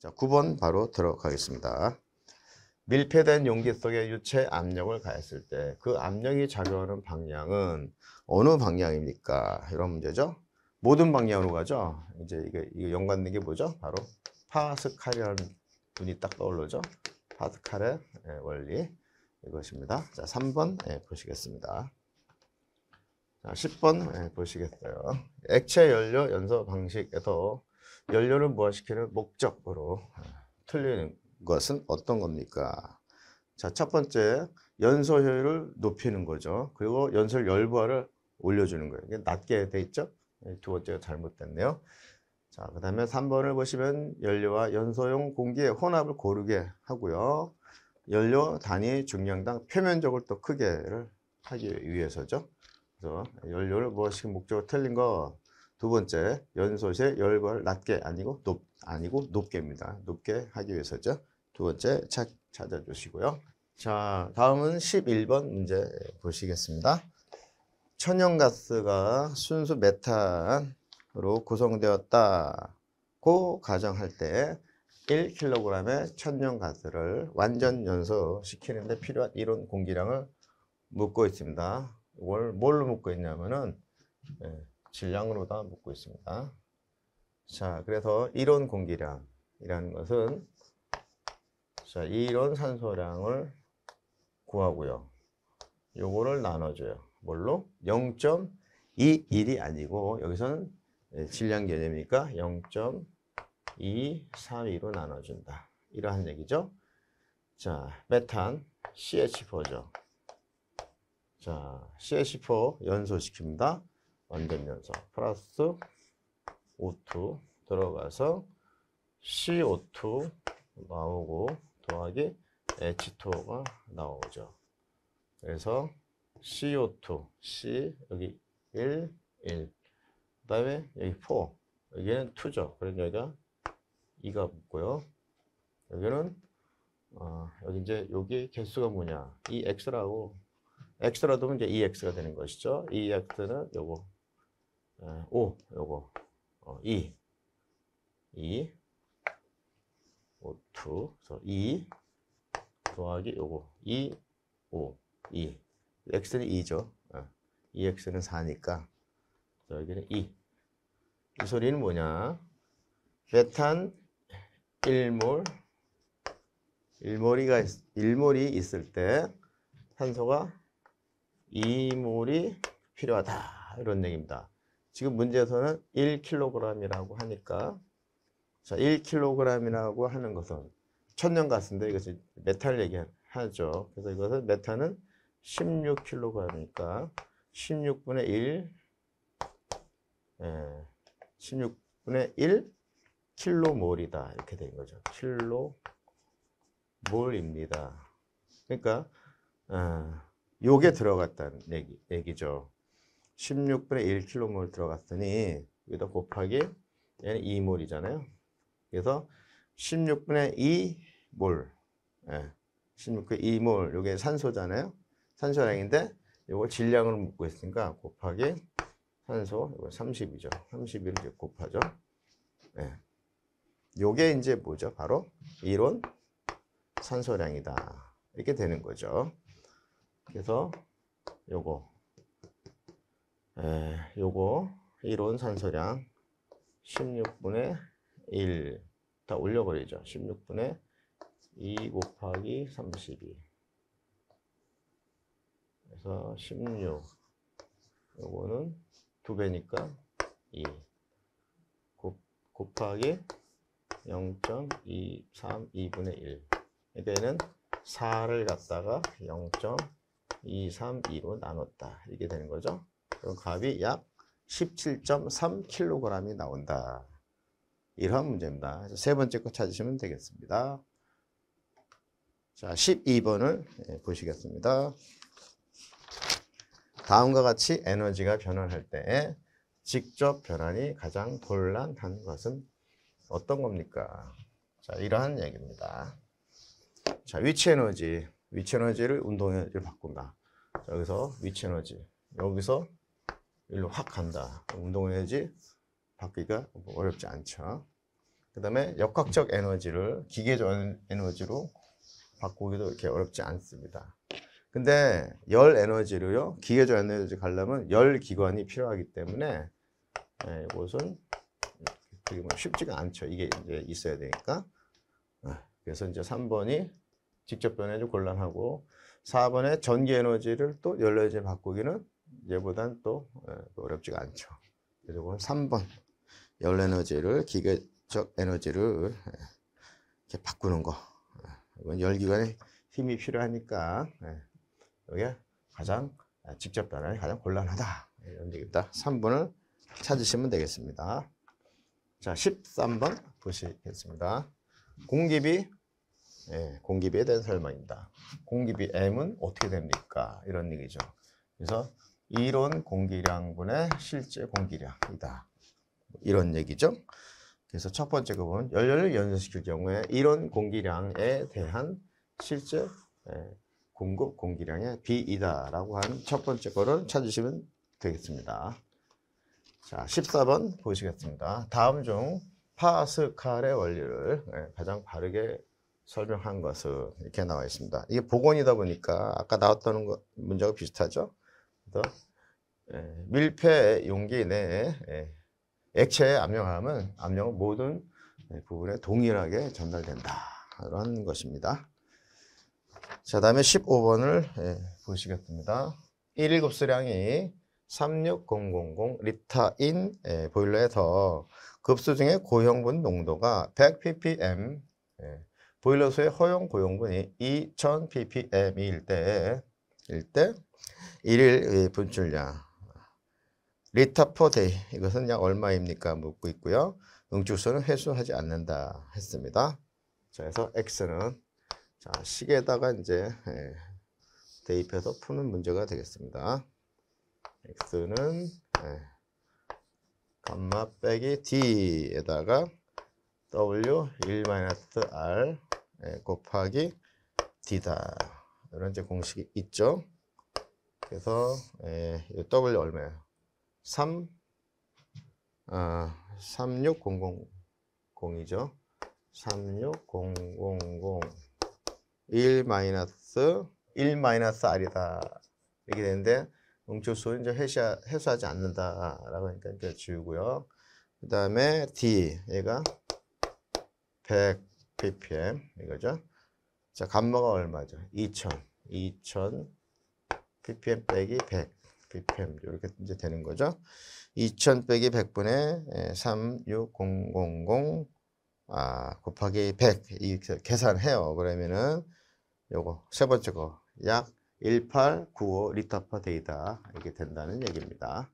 자, 9번 바로 들어가겠습니다. 밀폐된 용기 속에 유체 압력을 가했을 때 그 압력이 작용하는 방향은 어느 방향입니까? 이런 문제죠. 모든 방향으로 가죠. 이제 이게, 이게 연관된 게 뭐죠? 바로 파스칼이라는 분이 딱 떠오르죠. 파스칼의 예, 원리 이것입니다. 자, 3번 예, 보시겠습니다. 자, 10번 예, 보시겠어요. 액체 연료 연소 방식에서 연료를 무화시키는 목적으로 예, 틀리는 것은 어떤 겁니까? 자, 첫 번째 연소 효율을 높이는 거죠. 그리고 연소 열부하를 올려주는 거예요. 이게 낮게 돼 있죠? 예, 두 번째가 잘못됐네요. 자, 그 다음에 3번을 보시면 연료와 연소용 공기의 혼합을 고르게 하고요. 연료 단위 중량당 표면적으또크게 하기 위해서죠. 그래서 연료를 무엇이 목적으로 틀린 거두 번째, 연소세 열벌 낮게 아니고 높 아니고 높게입니다. 높게 하기 위해서죠. 두 번째 찾, 찾아주시고요. 자, 다음은 11번 문제 보시겠습니다. 천연가스가 순수 메탄으로 구성되었다고 가정할 때 1kg의 천연가스를 완전 연소시키는데 필요한 이론 공기량을 묻고 있습니다. 이걸 뭘로 묻고 있냐면은 예, 질량으로 다묻고 있습니다. 자, 그래서 이론 공기량이라는 것은 자, 이론 산소량을 구하고요. 요거를 나눠줘요. 뭘로? 0.21이 아니고 여기서는 예, 질량 개념이니까 0 2 3 2로 나눠준다. 이러한 얘기죠. 자, 메탄 CH4죠. 자, CH4 연소시킵니다. 완전연소 플러스 O2 들어가서 CO2 나오고 더하기 H2O가 나오죠. 그래서 CO2, C 여기 1, 1. 그 다음에 여기 4. 여기는 2죠. 그러니 여기가 2가 붙고요. 여기는 어, 여기 이제 여기 개수가 뭐냐? e x라고 x라도 이제 e x 가 되는 것이죠. e x는 요거 5 어, 요거 어, 2 2 5 2 그래서 2 더하기 요거 2 5 2 x는 2죠 어. 2x는 4니까 여기는 2. 이 소리는 뭐냐? 메탄 1몰 1몰이가 1몰이 있을 때 산소가 2몰이 필요하다. 이런 얘기입니다. 지금 문제에서는 1kg이라고 하니까 자 1kg이라고 하는 것은 천연가스인데 이것이 메탈 얘기하죠. 그래서 이것은 메탄은 16kg이니까 16분의 1 예, 16분의 1 킬로몰이다 이렇게 된 거죠. 킬로몰입니다. 그러니까 어, 요게 들어갔다는 얘기, 얘기죠. 16분의 1km몰 들어갔으니 여기다 곱하기 얘는 2몰이잖아요. 그래서 16분의 2몰 예, 16분의 2몰 이게 산소잖아요. 산소량인데 이거 질량으로 묶고 있으니까 곱하기 산소 이거 30이죠. 30을 이제 곱하죠. 예. 요게 이제 뭐죠? 바로 이론 산소량이다. 이렇게 되는 거죠. 그래서 요거 에, 예, 요거 이론 산소량 16분의 1 다 올려버리죠. 16분의 2 곱하기 32 그래서 16 요거는 두 배니까 2 곱, 곱하기 0.232분의 1그러 얘는 4를 갖다가 0.232로 나눴다 이게 되는 거죠. 그럼 값이 약 17.3kg이 나온다. 이러한 문제입니다. 세 번째 거 찾으시면 되겠습니다. 자, 12번을 예, 보시겠습니다. 다음과 같이 에너지가 변환할 때 직접 변환이 가장 곤란한 것은 어떤 겁니까? 자, 이러한 얘기입니다. 자, 위치 에너지. 위치 에너지를 운동 에너지로 바꾼다. 자, 여기서 위치 에너지. 여기서 일로 확 간다. 운동을 해야지 바뀌기가 뭐 어렵지 않죠. 그 다음에 역학적 에너지를 기계적 에너지로 바꾸기도 이렇게 어렵지 않습니다. 근데 열 에너지를요, 기계적 에너지 가려면 열 기관이 필요하기 때문에 네, 이것은 되게 뭐 쉽지가 않죠. 이게 이제 있어야 되니까. 예, 그래서 이제 3번이 직접 변해도 곤란하고 4번에 전기 에너지를 또 열에너지 바꾸기는 얘보단 또 예, 뭐 어렵지가 않죠. 그리고 3번 열 에너지를 기계적 에너지를 예, 이렇게 바꾸는 거. 예, 이건 열기관에 힘이 필요하니까 이게 가장 직접 변화는 가장 곤란하다. 이런 얘기입니다. 3번을 찾으시면 되겠습니다. 자, 13번 보시겠습니다. 공기비, 예, 공기비에 대한 설명입니다. 공기비 M은 어떻게 됩니까? 이런 얘기죠. 그래서 이론 공기량분의 실제 공기량이다. 이런 얘기죠. 그래서 첫 번째 그 부분 연료를 연소시킬 경우에 이론 공기량에 대한 실제 예, 공급 공기량의 비이다라고 한 첫 번째 거를 찾으시면 되겠습니다. 자, 14번 보시겠습니다. 다음 중 파스칼의 원리를 예, 가장 바르게 설명한 것은 이렇게 나와 있습니다. 이게 복원이다 보니까 아까 나왔던 문제가 비슷하죠? 그래서 예, 밀폐 용기 내에 예, 액체에 압력함은 압력은 모든 예, 부분에 동일하게 전달된다. 라는 것입니다. 자, 다음에 15번을 보시겠습니다. 1일곱 수량이 36000 리타인 보일러에서 급수 중에 고형분 농도가 100ppm, 보일러 수의 허용 고용분이 2000ppm일 때 일때 일일 예, 분출량 리터 포데이 이것은 약 얼마입니까 묻고 있고요. 응축소는 회수하지 않는다 했습니다. 자, 그래서 x는 자, 식에다가 이제 예, 대입해서 푸는 문제가 되겠습니다. x는 예, 감마 빼기 d에다가 w 1-r 예, 곱하기 d다. 이런 이제 공식이 있죠. 그래서 예, W 얼마예요? 3 아, 36000이죠. 36000 1 마이너스 1 마이너스 R이다. 이렇게 되는데 음초수는 이제 해시하, 해소하지 않는다라고 하니까 이제 지우고요. 그 다음에 D 얘가 100 ppm 이거죠. 자, 감마가 얼마죠? 2000. 2000 ppm 빼기 100 ppm 이렇게 이제 되는 거죠. 2000 빼기 100분의 36000 아, 곱하기 100 이렇게 계산해요. 그러면은 요거 세 번째 거 약 1895 리터 퍼 데이다 이렇게 된다는 얘기입니다.